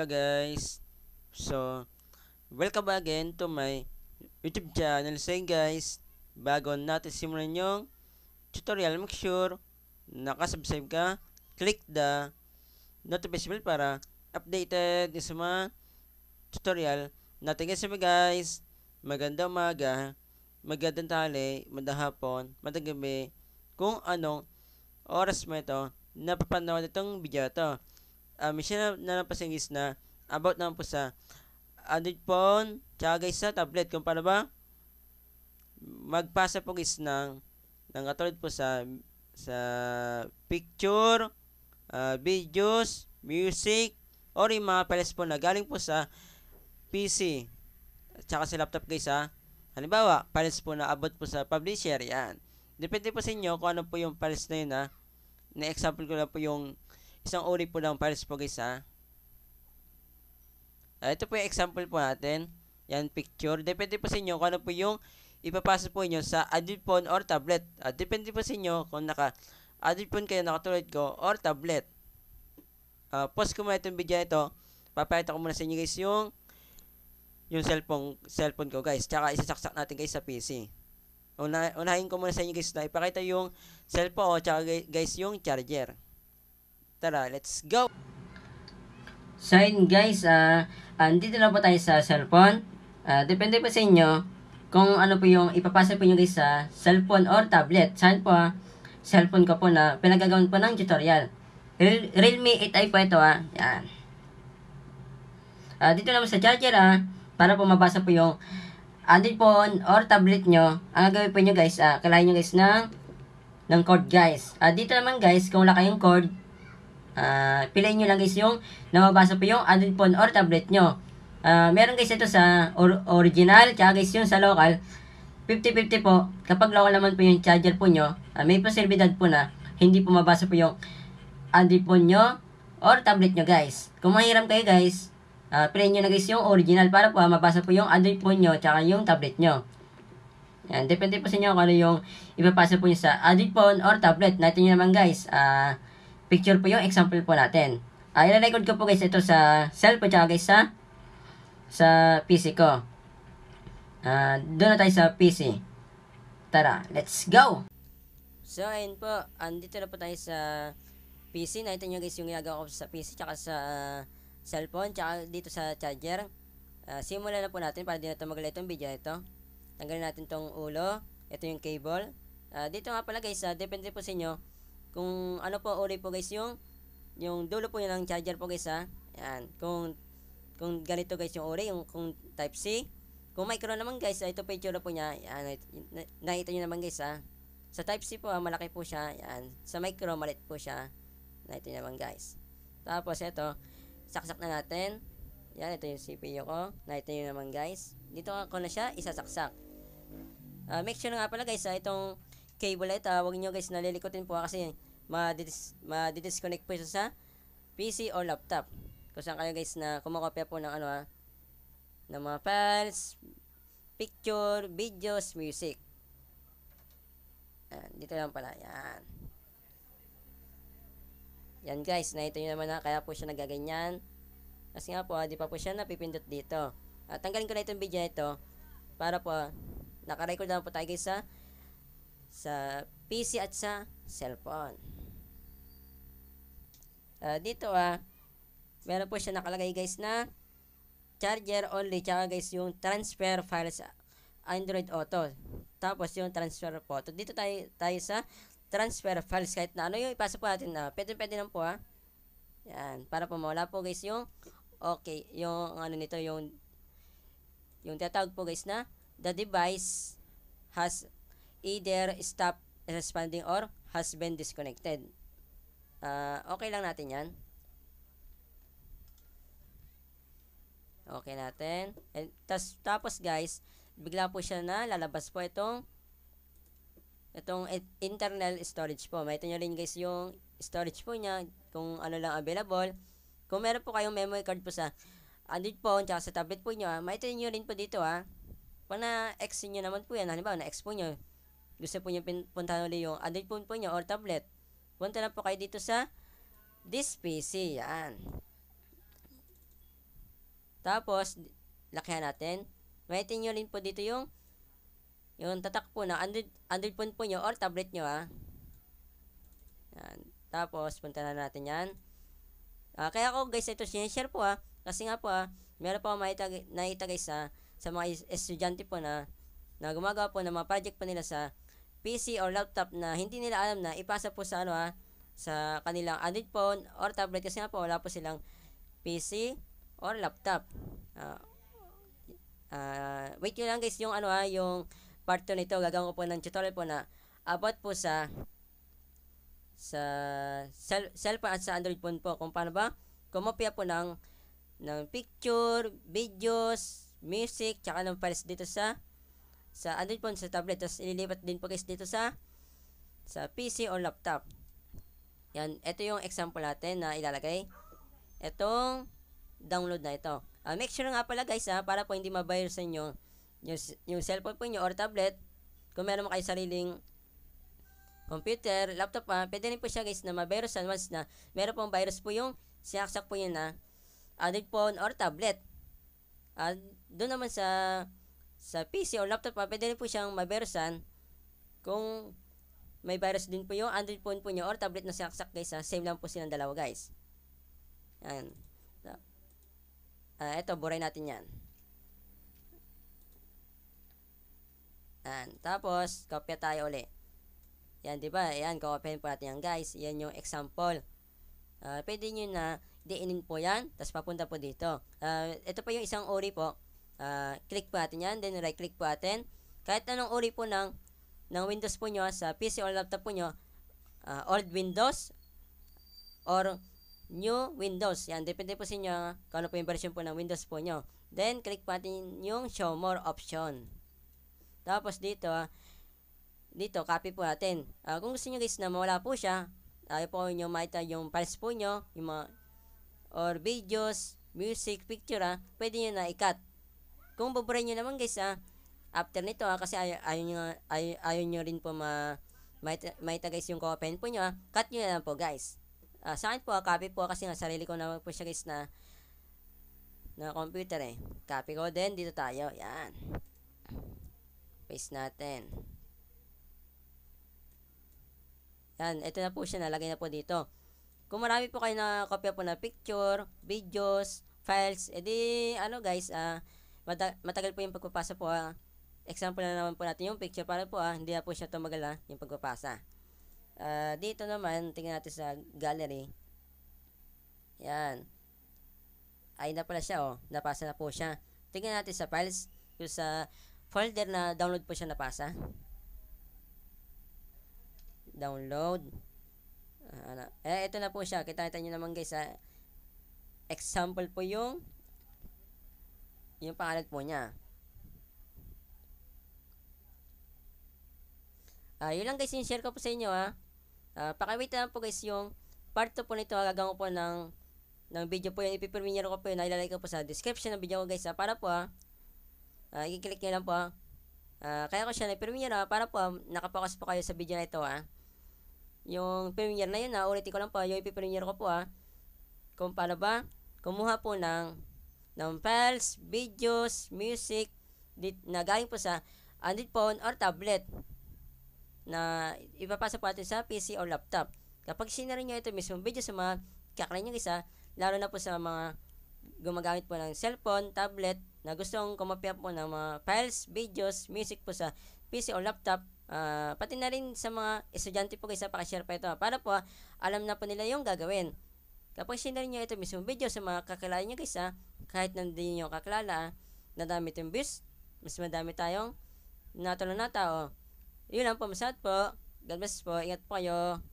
Hello guys. So, welcome again to my YouTube channel. So guys, bago natin simulan yung tutorial, make sure nakasubscribe ka. Click the notification bell para updated sa mga tutorial natin guys. So guys, maganda umaga, magandang tali, magandang hapon, magandang gabi, kung anong oras mo ito, napapanood itong video to uh, um, mission na, na lang po sa English na about naman po sa Android phone, tsaka guys sa tablet. Kung paano ba magpasa po guys ng, ng katulad po sa sa picture, uh, videos, music, or yung mga files po na galing po sa PC. Tsaka sa laptop guys ha. Halimbawa, files po na abot po sa publisher. Yan. Depende po sa inyo kung ano po yung files na yun ha. Na-example ko lang po yung Isang uri po lang para po guys ha. Uh, ito po yung example po natin. Yan, picture. Depende po sa inyo kung ano po yung ipapasa po inyo sa Android phone or tablet. Uh, depende po sa inyo kung naka adult phone kayo nakatulad ko or tablet. Uh, post ko muna itong video ito. Papakita ko muna sa inyo guys yung yung cellphone, cellphone ko guys. Tsaka isasaksak natin guys sa PC. Una, unahin ko muna sa inyo guys na ipakita yung cellphone o tsaka guys yung charger. Tara, let's go! So yun guys, uh, dito na po tayo sa cellphone. Uh, depende po sa inyo kung ano po yung ipapasa po nyo guys sa cellphone or tablet. Saan po ah? Cellphone ko po na pinagagawin po ng tutorial. Real, Realme 8i po ito ah. Yan. Uh, dito naman sa charger ah, para po mabasa po yung Android phone or tablet nyo. Ang gagawin po nyo guys, ah, kalahin nyo guys ng ng cord guys. Uh, dito naman guys, kung wala kayong cord, Uh, ah, pilayin nyo lang guys yung nababasa po yung Android phone or tablet nyo. Uh, meron guys ito sa or original, tsaka guys yung sa local. 50-50 po, kapag local naman po yung charger po nyo, uh, may posibilidad po na hindi po mabasa po yung Android phone nyo or tablet nyo guys. Kung mahiram kayo guys, uh, pilayin nyo na guys yung original para po uh, mabasa po yung Android phone nyo tsaka yung tablet nyo. Yan, depende po sa inyo kung ano yung ipapasa po nyo sa Android phone or tablet. Natin nyo naman guys, ah, uh, picture po yung example po natin. Uh, i-record ko po guys ito sa cell cellphone tsaka guys sa sa PC ko. Uh, doon na tayo sa PC. Tara, let's go! So, ayun po. Andito na po tayo sa PC. Nakita nyo guys yung ginagawa ko sa PC tsaka sa uh, cellphone tsaka dito sa charger. Uh, simulan na po natin para di na tumagal itong video ito. Tanggalin natin tong ulo. Ito yung cable. Uh, dito nga pala guys, uh, depende po sa inyo kung ano po uli po guys yung yung dulo po yun ng charger po guys ha. Yan. Kung kung ganito guys yung uri, yung kung type C. Kung micro naman guys, ah, ito po yung po niya. Yan, nakita nyo naman guys ha. Sa type C po ha, ah, malaki po siya. Yan. Sa micro, malit po siya. Nakita nyo naman guys. Tapos ito, saksak na natin. Yan, ito yung CPU ko. Nakita nyo naman guys. Dito ako na siya, isasaksak. Uh, make sure nga pala guys ha, itong cable ito, Uh, huwag nyo guys, nalilikutin po kasi ma-disconnect madidis, madidisconnect po sa PC or laptop. Kung saan kayo guys na kumakopya po ng ano ha, ah, ng mga files, picture, videos, music. Yan, dito lang pala. Yan. Yan guys, na ito nyo naman na ah, kaya po siya nagaganyan. Kasi nga po, ah, di pa po siya napipindot dito. At tanggalin ko na itong video na ito para po nakarecord na po tayo guys sa sa PC at sa cellphone. Uh, dito ah, meron po siya nakalagay guys na charger only tsaka guys yung transfer files Android Auto. Tapos yung transfer photo. Dito tayo, tayo sa transfer files kahit na ano yung ipasa po natin na uh, pwede pwede lang po ha. Ah. Yan, para po mawala po guys yung okay, yung ano nito yung yung tinatawag po guys na the device has either stop responding or has been disconnected. Uh, okay lang natin yan. Okay natin. And tas, tapos guys, bigla po siya na lalabas po itong itong internal storage po. Makita nyo rin guys yung storage po niya kung ano lang available. Kung meron po kayong memory card po sa Android po, tsaka sa tablet po niyo, ah, makita nyo rin po dito ha. Ah. Pag na-X nyo naman po yan, halimbawa na-X po nyo, gusto po niyo puntahan ulit yung adult phone po niya or tablet, punta lang po kayo dito sa this PC. Yan. Tapos, lakihan natin. Waitin nyo rin po dito yung yung tatak po na Android, Android phone po nyo or tablet nyo ha. Ah. Yan. Tapos, punta na natin yan. Uh, kaya ako guys, ito sinishare po ha. Ah. Kasi nga po ha, meron po makita, nakita guys ha, sa mga estudyante po na na gumagawa po ng mga project po nila sa PC or laptop na hindi nila alam na ipasa po sa ano ha, ah, sa kanilang Android phone or tablet kasi nga po wala po silang PC or laptop. Uh, uh, wait lang guys yung ano ha, yung part 2 nito gagawin ko po ng tutorial po na about po sa sa cell, cellphone at sa Android phone po kung paano ba kumopya po ng ng picture, videos, music, tsaka ng files dito sa sa Android phone sa tablet tapos ililipat din po guys dito sa sa PC or laptop yan ito yung example natin na ilalagay Etong download na ito uh, make sure nga pala guys ha para po hindi mabayar sa inyo yung, yung cellphone po nyo or tablet kung meron mo kayo sariling computer, laptop pa, pwede rin po siya guys na mavirusan once na meron pong virus po yung sinaksak po yun na Android phone or tablet. Uh, ah, doon naman sa sa PC o laptop pa, pwede po siyang maversan kung may virus din po yung Android phone po nyo or tablet na saksak guys ha. Same lang po silang dalawa guys. Yan. So, uh, ah, ito, buray natin yan. Yan. Tapos, kopya tayo uli. Yan, di ba? Yan, kopyahin po natin yan guys. Yan yung example. Uh, pwede nyo na diinin po yan. Tapos papunta po dito. Uh, ah, ito pa yung isang uri po uh, click po natin yan, then right click po natin. Kahit anong uri po ng, ng Windows po nyo sa PC or laptop po nyo, uh, old Windows or new Windows. Yan, depende po sa inyo ah, kung ano po yung version po ng Windows po nyo. Then, click po natin yung show more option. Tapos dito, dito, copy po natin. Uh, kung gusto nyo guys na mawala po siya, ayaw po nyo makita yung files po nyo, yung mga, or videos, music, picture, ah, pwede nyo na i-cut. Kung paborin nyo naman guys ah, after nito ah, kasi ay, ayaw nyo, ay, ayaw nyo rin po ma, maita, guys yung co-open po nyo ah, cut nyo na lang po guys. Ah, sa akin po ah, copy po ah, kasi nga sarili ko naman po siya guys na na computer eh. Copy ko din, dito tayo, yan. Paste natin. Yan, ito na po siya, nalagay na po dito. Kung marami po kayo na kopya po na picture, videos, files, edi eh, ano guys, ah, Mata- matagal po yung pagpapasa po ah. Example na naman po natin yung picture para po ha, ah, hindi na po siya tumagal ha, ah, yung pagpapasa. Uh, dito naman, tingnan natin sa gallery. Yan. Ay na pala siya oh, napasa na po siya. Tingnan natin sa files, yung sa folder na download po siya napasa. Download. Uh, ano. Eh, ito na po siya. Kita-kita nyo naman guys ha. Example po yung yung pangalan po niya. Ah, uh, yun lang guys, yung share ko po sa inyo ha. Ah, uh, ah, paki-wait lang po guys yung part 2 po nito ah. gagawin po ng ng video po yung ipipremiere ko po yun ilalagay ko po sa description ng video ko guys ha, ah. para po ah. uh, i-click nyo lang po Ah. uh, kaya ko siya na premiere ha para po ha, nakapokus po kayo sa video na ito ha yung premiere na yun ha ulitin ko lang po yung ipipremiere ko po ha kung paano ba kumuha po ng ng files, videos, music dit, na galing po sa Android phone or tablet na ipapasa po natin sa PC or laptop. Kapag sinarin nyo ito mismo video sa mga kakilala nyo isa, lalo na po sa mga gumagamit po ng cellphone, tablet, na gustong kumapya po ng mga files, videos, music po sa PC or laptop, uh, pati na rin sa mga estudyante po guys, pakishare pa ito para po alam na po nila yung gagawin. Kapag sinare nyo ito mismo video sa mga kakilala nyo guys ha, ah, kahit nandiyan nyo kakilala ha, ah, nadami itong views, mas madami tayong natulong na tao. Yun lang po, masat po. God bless po. Ingat po kayo.